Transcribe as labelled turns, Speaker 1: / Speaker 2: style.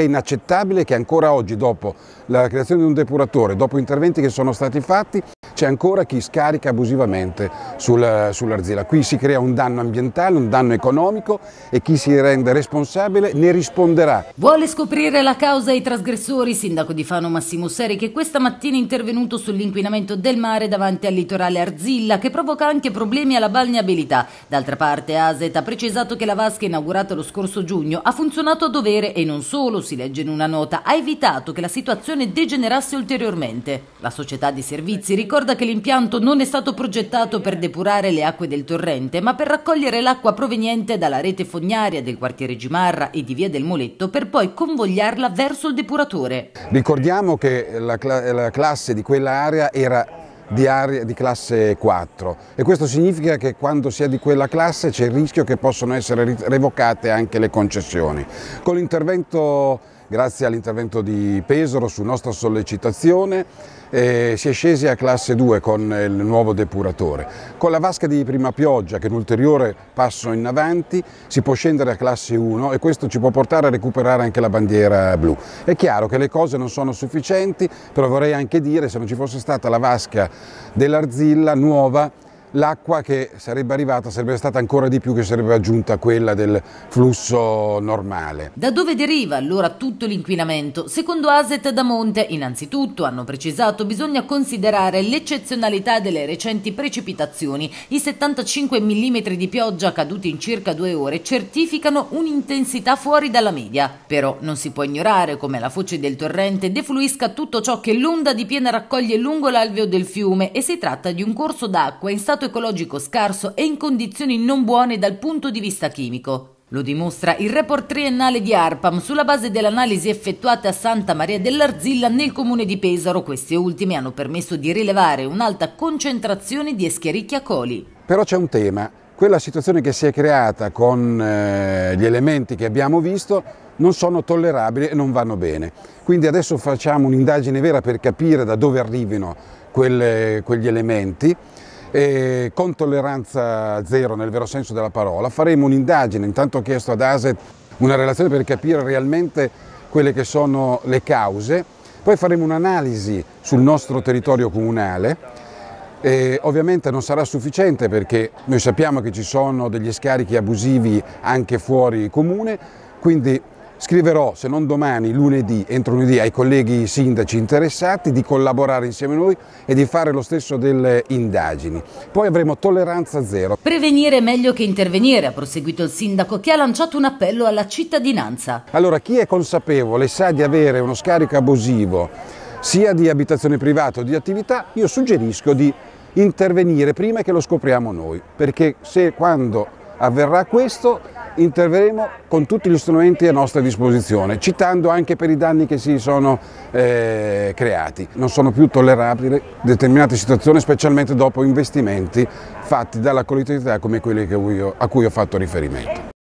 Speaker 1: È inaccettabile che ancora oggi, dopo la creazione di un depuratore, dopo interventi che sono stati fatti, c'è ancora chi scarica abusivamente sul, sull'arzilla. Qui si crea un danno ambientale, un danno economico e chi si rende responsabile ne risponderà.
Speaker 2: Vuole scoprire la causa ai trasgressori, sindaco di Fano Massimo Seri, che questa mattina è intervenuto sull'inquinamento del mare davanti al litorale Arzilla, che provoca anche problemi alla balneabilità. D'altra parte ASET ha precisato che la vasca inaugurata lo scorso giugno ha funzionato a dovere e non solo, si legge in una nota, ha evitato che la situazione degenerasse ulteriormente. La società di servizi ricorda ricorda che l'impianto non è stato progettato per depurare le acque del torrente, ma per raccogliere l'acqua proveniente dalla rete fognaria del quartiere Gimarra e di Via del Moletto per poi convogliarla verso il depuratore.
Speaker 1: Ricordiamo che la, la classe di quell'area era di, area, di, classe 4 e questo significa che quando si è di quella classe c'è il rischio che possono essere revocate anche le concessioni. Con l'intervento, grazie all'intervento di Pesaro su nostra sollecitazione, eh, si è scesi a classe 2 con il nuovo depuratore. Con la vasca di prima pioggia, che è un ulteriore passo in avanti, si può scendere a classe 1 e questo ci può portare a recuperare anche la bandiera blu. È chiaro che le cose non sono sufficienti, però vorrei anche dire se non ci fosse stata la vasca dell'Arzilla nuova l'acqua che sarebbe arrivata sarebbe stata ancora di più che sarebbe aggiunta a quella del flusso normale. Da dove
Speaker 2: deriva allora tutto l'inquinamento? Secondo Aset da Monte, innanzitutto, hanno precisato, bisogna considerare l'eccezionalità delle recenti precipitazioni. I 75 mm di pioggia caduti in circa due ore certificano un'intensità fuori dalla media. Però non si può ignorare come la foce del torrente defluisca tutto ciò che l'onda di piena raccoglie lungo l'alveo del fiume e si tratta di un corso d'acqua in stato stato ecologico scarso e in condizioni non buone dal punto di vista chimico. Lo dimostra il report triennale di ARPAM sulla base dell'analisi effettuata a Santa Maria dell'Arzilla nel comune di Pesaro. Queste ultime hanno permesso di rilevare un'alta concentrazione di Escherichia coli.
Speaker 1: Però c'è un tema, quella situazione che si è creata con eh, gli elementi che abbiamo visto non sono tollerabili e non vanno bene. Quindi adesso facciamo un'indagine vera per capire da dove arrivino quelle, quegli elementi e con tolleranza zero nel vero senso della parola. Faremo un'indagine, intanto ho chiesto ad ASET una relazione per capire realmente quelle che sono le cause, poi faremo un'analisi sul nostro territorio comunale e ovviamente non sarà sufficiente perché noi sappiamo che ci sono degli scarichi abusivi anche fuori comune, quindi Scriverò, se non domani, lunedì, entro lunedì, ai colleghi sindaci interessati di collaborare insieme a noi e di fare lo stesso delle indagini. Poi avremo tolleranza zero.
Speaker 2: Prevenire è meglio che intervenire, ha proseguito il sindaco, che ha lanciato un appello alla cittadinanza.
Speaker 1: Allora, chi è consapevole e sa di avere uno scarico abusivo, sia di abitazione privata o di attività, io suggerisco di intervenire prima che lo scopriamo noi, perché se quando avverrà questo interveremo con tutti gli strumenti a nostra disposizione, citando anche per i danni che si sono eh, creati. Non sono più tollerabili determinate situazioni, specialmente dopo investimenti fatti dalla collettività come quelli a cui ho fatto riferimento.